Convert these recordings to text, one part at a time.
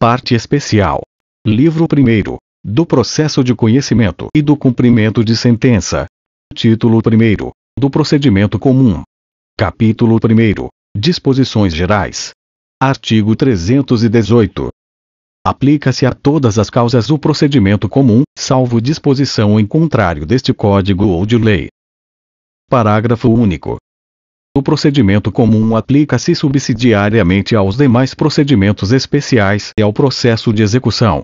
Parte especial. Livro 1. Do processo de conhecimento e do cumprimento de sentença. Título 1. Do procedimento comum. Capítulo 1. Disposições gerais. Artigo 318. Aplica-se a todas as causas o procedimento comum, salvo disposição em contrário deste código ou de lei. Parágrafo único. O procedimento comum aplica-se subsidiariamente aos demais procedimentos especiais e ao processo de execução.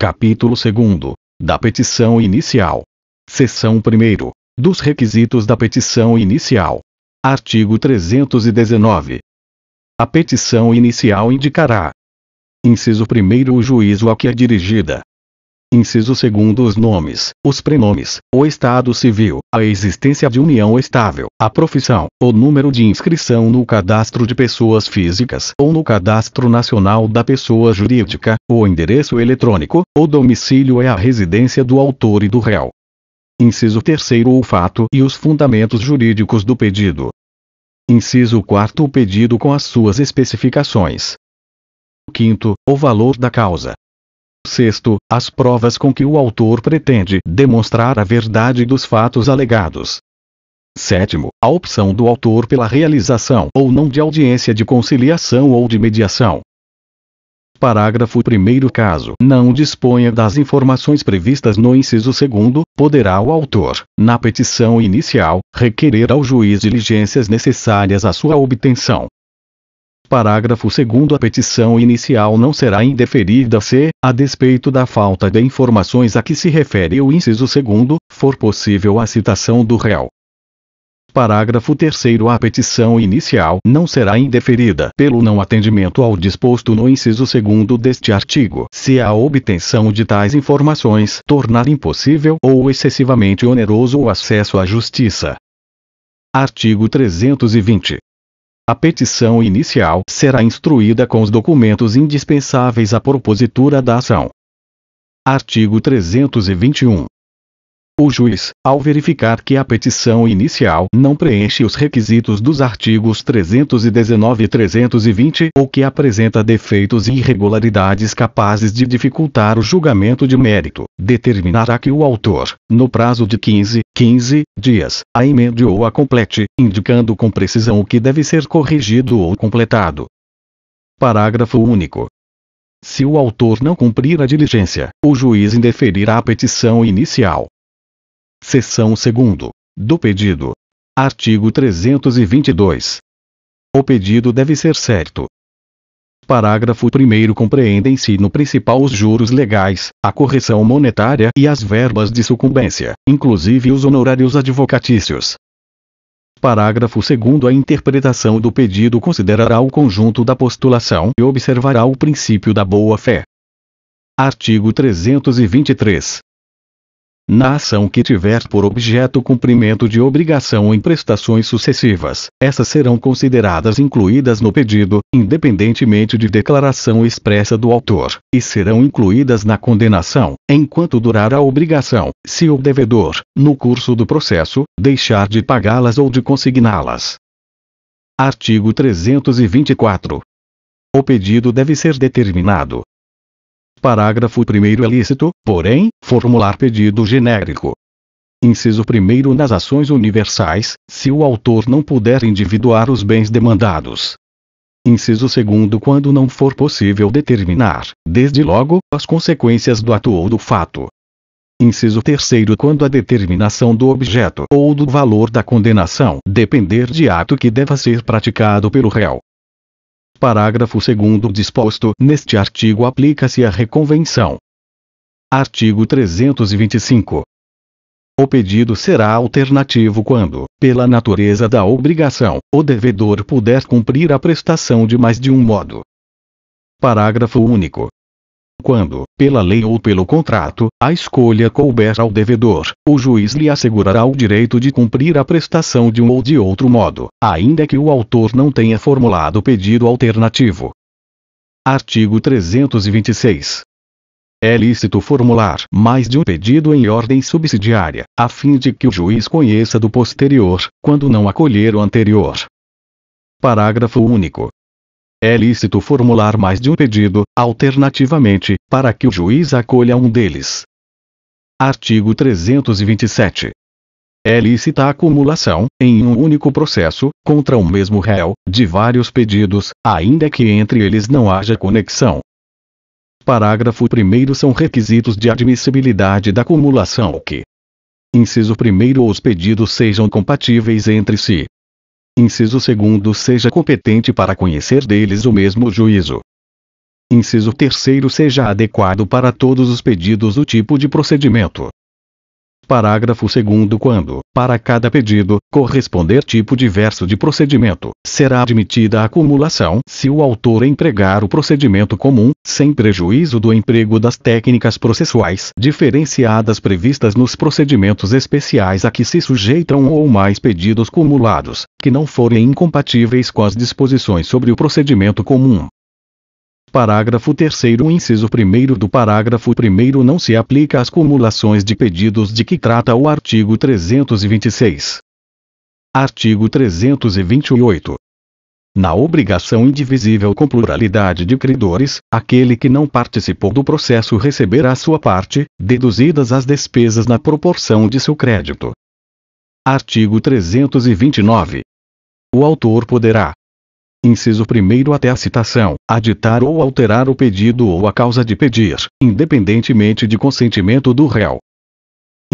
Capítulo 2 Da petição inicial. Seção 1 Dos requisitos da petição inicial. Artigo 319. A petição inicial indicará: Inciso 1 O juízo a que é dirigida. Inciso segundo os nomes, os prenomes, o estado civil, a existência de união estável, a profissão, o número de inscrição no cadastro de pessoas físicas ou no cadastro nacional da pessoa jurídica, o endereço eletrônico, o domicílio é a residência do autor e do réu. Inciso terceiro o fato e os fundamentos jurídicos do pedido. Inciso quarto o pedido com as suas especificações. Quinto, o valor da causa. Sexto, as provas com que o autor pretende demonstrar a verdade dos fatos alegados. Sétimo, a opção do autor pela realização ou não de audiência de conciliação ou de mediação. Parágrafo 1. Caso não disponha das informações previstas no inciso 2, poderá o autor, na petição inicial, requerer ao juiz diligências necessárias à sua obtenção, parágrafo 2 a petição inicial não será indeferida se, a despeito da falta de informações a que se refere o inciso 2, for possível a citação do réu. Parágrafo 3 A petição inicial não será indeferida pelo não atendimento ao disposto no inciso 2 deste artigo, se a obtenção de tais informações tornar impossível ou excessivamente oneroso o acesso à justiça. Artigo 320. A petição inicial será instruída com os documentos indispensáveis à propositura da ação. Artigo 321. O juiz, ao verificar que a petição inicial não preenche os requisitos dos artigos 319 e 320 ou que apresenta defeitos e irregularidades capazes de dificultar o julgamento de mérito, determinará que o autor, no prazo de 15, 15 dias, a emende ou a complete, indicando com precisão o que deve ser corrigido ou completado. Parágrafo único. Se o autor não cumprir a diligência, o juiz indeferirá a petição inicial, Seção 2. Do pedido. Artigo 322. O pedido deve ser certo. Parágrafo 1. Compreendem-se no principal os juros legais, a correção monetária e as verbas de sucumbência, inclusive os honorários advocatícios. Parágrafo 2. A interpretação do pedido considerará o conjunto da postulação e observará o princípio da boa-fé. Artigo 323 na ação que tiver por objeto o cumprimento de obrigação em prestações sucessivas, essas serão consideradas incluídas no pedido, independentemente de declaração expressa do autor, e serão incluídas na condenação, enquanto durar a obrigação, se o devedor, no curso do processo, deixar de pagá-las ou de consigná-las. Artigo 324. O pedido deve ser determinado, Parágrafo 1 É lícito, porém, formular pedido genérico. Inciso 1 Nas ações universais, se o autor não puder individuar os bens demandados. Inciso 2 Quando não for possível determinar, desde logo, as consequências do ato ou do fato. Inciso 3 Quando a determinação do objeto ou do valor da condenação depender de ato que deva ser praticado pelo réu, parágrafo 2 disposto neste artigo aplica-se à reconvenção. Artigo 325. O pedido será alternativo quando, pela natureza da obrigação, o devedor puder cumprir a prestação de mais de um modo. Parágrafo único. Quando, pela lei ou pelo contrato, a escolha couber ao devedor, o juiz lhe assegurará o direito de cumprir a prestação de um ou de outro modo, ainda que o autor não tenha formulado pedido alternativo. Artigo 326. É lícito formular mais de um pedido em ordem subsidiária, a fim de que o juiz conheça do posterior, quando não acolher o anterior. Parágrafo único. É lícito formular mais de um pedido, alternativamente, para que o juiz acolha um deles. Artigo 327. É lícita a acumulação, em um único processo, contra o mesmo réu, de vários pedidos, ainda que entre eles não haja conexão. Parágrafo 1 são requisitos de admissibilidade da acumulação que. Inciso 1 Os pedidos sejam compatíveis entre si, Inciso segundo seja competente para conhecer deles o mesmo juízo. Inciso terceiro seja adequado para todos os pedidos do tipo de procedimento. Parágrafo 2 Quando, para cada pedido, corresponder tipo diverso de procedimento, será admitida a acumulação se o autor empregar o procedimento comum, sem prejuízo do emprego das técnicas processuais diferenciadas previstas nos procedimentos especiais a que se sujeitam ou mais pedidos cumulados, que não forem incompatíveis com as disposições sobre o procedimento comum. Parágrafo 3 O inciso 1 do parágrafo 1 não se aplica às cumulações de pedidos de que trata o artigo 326. Artigo 328. Na obrigação indivisível com pluralidade de credores, aquele que não participou do processo receberá sua parte, deduzidas as despesas na proporção de seu crédito. Artigo 329. O autor poderá, inciso 1 até a citação, aditar ou alterar o pedido ou a causa de pedir, independentemente de consentimento do réu.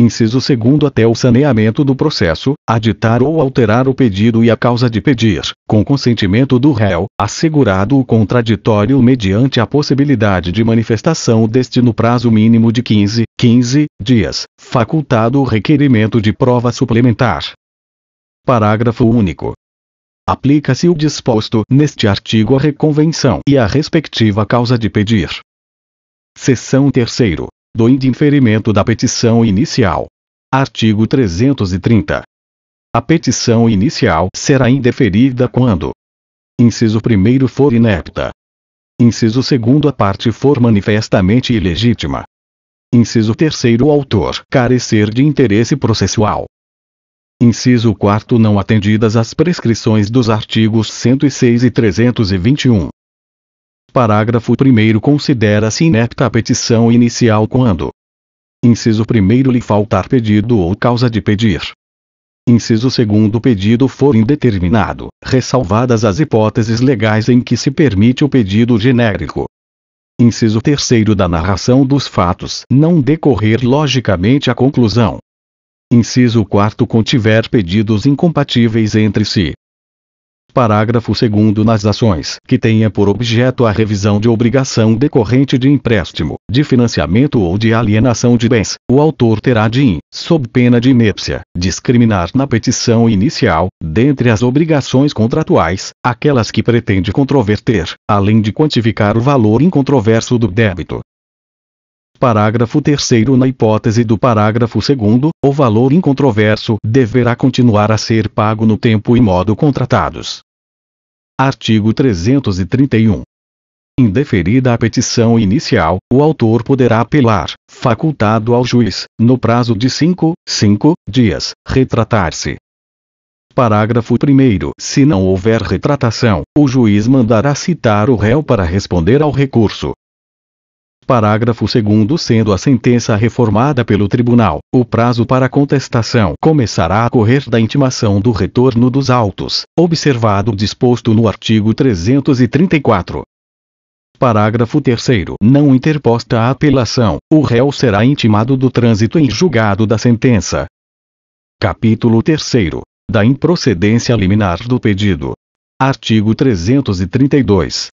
Inciso 2 até o saneamento do processo, aditar ou alterar o pedido e a causa de pedir, com consentimento do réu, assegurado o contraditório mediante a possibilidade de manifestação deste no prazo mínimo de 15, 15 dias, facultado o requerimento de prova suplementar. Parágrafo único. Aplica-se o disposto neste artigo à reconvenção e à respectiva causa de pedir. Seção 3. Do indeferimento da petição inicial. Artigo 330. A petição inicial será indeferida quando: Inciso 1 for inepta. Inciso 2 a parte for manifestamente ilegítima. Inciso 3 o autor carecer de interesse processual. Inciso 4 Não atendidas as prescrições dos artigos 106 e 321. Parágrafo 1 Considera-se inepta a petição inicial quando Inciso 1 Lhe faltar pedido ou causa de pedir. Inciso 2 Pedido for indeterminado, ressalvadas as hipóteses legais em que se permite o pedido genérico. Inciso 3 Da narração dos fatos não decorrer logicamente a conclusão Inciso 4 contiver pedidos incompatíveis entre si. Parágrafo 2 Nas ações que tenha por objeto a revisão de obrigação decorrente de empréstimo, de financiamento ou de alienação de bens, o autor terá de, in, sob pena de inépcia, discriminar na petição inicial, dentre as obrigações contratuais, aquelas que pretende controverter, além de quantificar o valor incontroverso do débito, Parágrafo 3 Na hipótese do parágrafo 2 o valor incontroverso deverá continuar a ser pago no tempo e modo contratados. Artigo 331. Indeferida a petição inicial, o autor poderá apelar, facultado ao juiz, no prazo de 5, 5 dias, retratar-se. Parágrafo 1. Se não houver retratação, o juiz mandará citar o réu para responder ao recurso, Parágrafo 2 Sendo a sentença reformada pelo tribunal, o prazo para contestação começará a correr da intimação do retorno dos autos, observado o disposto no artigo 334. Parágrafo 3 Não interposta a apelação, o réu será intimado do trânsito em julgado da sentença. Capítulo 3 Da improcedência liminar do pedido. Artigo 332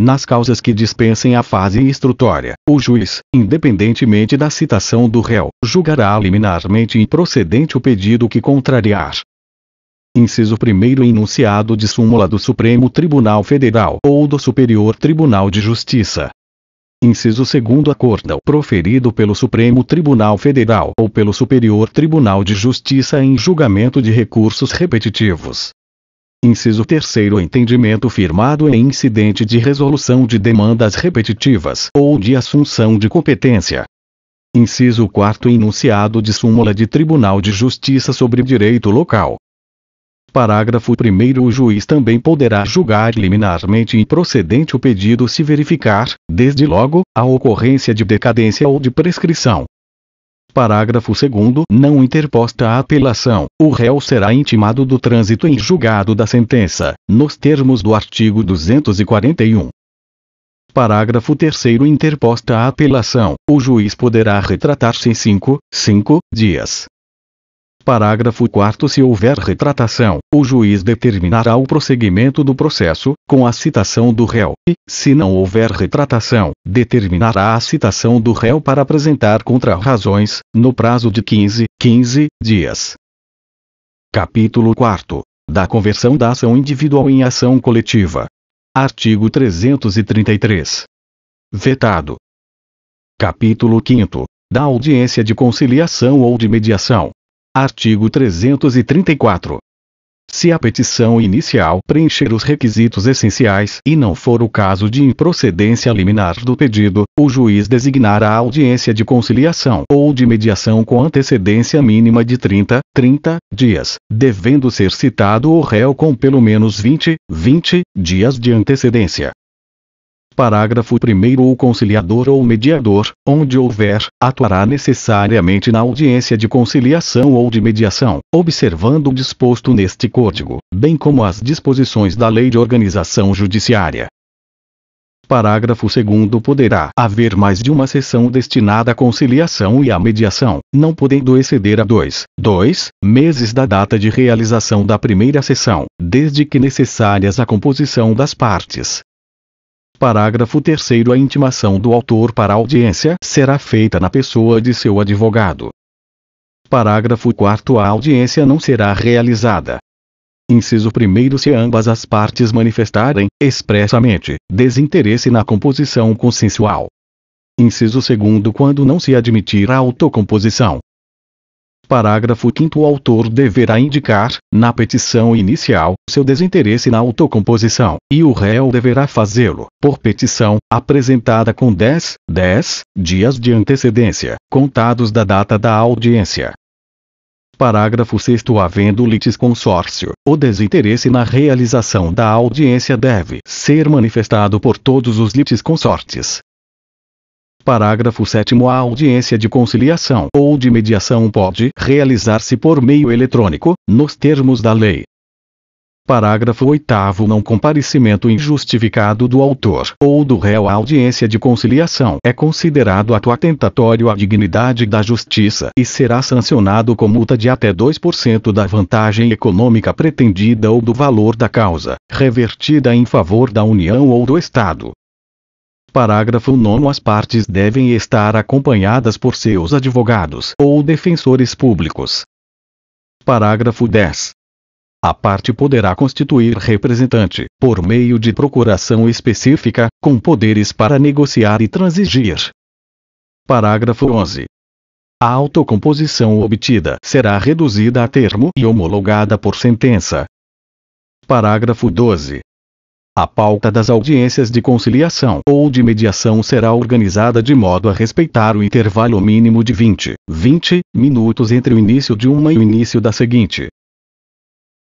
nas causas que dispensem a fase instrutória. O juiz, independentemente da citação do réu, julgará liminarmente improcedente o pedido que contrariar. Inciso 1 Enunciado de súmula do Supremo Tribunal Federal ou do Superior Tribunal de Justiça. Inciso 2 Acórdão proferido pelo Supremo Tribunal Federal ou pelo Superior Tribunal de Justiça em julgamento de recursos repetitivos. Inciso terceiro entendimento firmado em incidente de resolução de demandas repetitivas ou de assunção de competência. Inciso quarto enunciado de súmula de Tribunal de Justiça sobre direito local. Parágrafo 1 O juiz também poderá julgar liminarmente improcedente o pedido se verificar, desde logo, a ocorrência de decadência ou de prescrição, Parágrafo 2 Não interposta a apelação, o réu será intimado do trânsito em julgado da sentença, nos termos do artigo 241. Parágrafo 3 Interposta a apelação, o juiz poderá retratar-se em 5, 5 dias, Parágrafo 4 Se houver retratação, o juiz determinará o prosseguimento do processo, com a citação do réu, e, se não houver retratação, determinará a citação do réu para apresentar contra-razões, no prazo de 15, 15 dias. Capítulo 4 Da conversão da ação individual em ação coletiva. Artigo 333. Vetado. Capítulo 5 Da audiência de conciliação ou de mediação. Artigo 334. Se a petição inicial preencher os requisitos essenciais e não for o caso de improcedência liminar do pedido, o juiz designará a audiência de conciliação ou de mediação com antecedência mínima de 30, 30 dias, devendo ser citado o réu com pelo menos 20, 20 dias de antecedência. Parágrafo 1 O conciliador ou mediador, onde houver, atuará necessariamente na audiência de conciliação ou de mediação, observando o disposto neste Código, bem como as disposições da Lei de Organização Judiciária. Parágrafo 2 Poderá haver mais de uma sessão destinada à conciliação e à mediação, não podendo exceder a dois, dois meses da data de realização da primeira sessão, desde que necessárias à composição das partes, Parágrafo 3 A intimação do autor para audiência será feita na pessoa de seu advogado. Parágrafo 4 A audiência não será realizada. Inciso 1 Se ambas as partes manifestarem, expressamente, desinteresse na composição consensual. Inciso 2 Quando não se admitir a autocomposição, Parágrafo 5 O autor deverá indicar, na petição inicial, seu desinteresse na autocomposição, e o réu deverá fazê-lo, por petição, apresentada com 10, 10 dias de antecedência, contados da data da audiência. Parágrafo 6 Havendo litisconsórcio, o desinteresse na realização da audiência deve ser manifestado por todos os consortes, Parágrafo 7 A audiência de conciliação ou de mediação pode realizar-se por meio eletrônico, nos termos da lei. Parágrafo 8 Não comparecimento injustificado do autor ou do réu à audiência de conciliação é considerado ato atentatório à dignidade da justiça e será sancionado com multa de até 2% da vantagem econômica pretendida ou do valor da causa, revertida em favor da União ou do Estado. Parágrafo 9 As partes devem estar acompanhadas por seus advogados ou defensores públicos. Parágrafo 10. A parte poderá constituir representante, por meio de procuração específica, com poderes para negociar e transigir. Parágrafo 11. A autocomposição obtida será reduzida a termo e homologada por sentença. Parágrafo 12. A pauta das audiências de conciliação ou de mediação será organizada de modo a respeitar o intervalo mínimo de 20, 20 minutos entre o início de uma e o início da seguinte.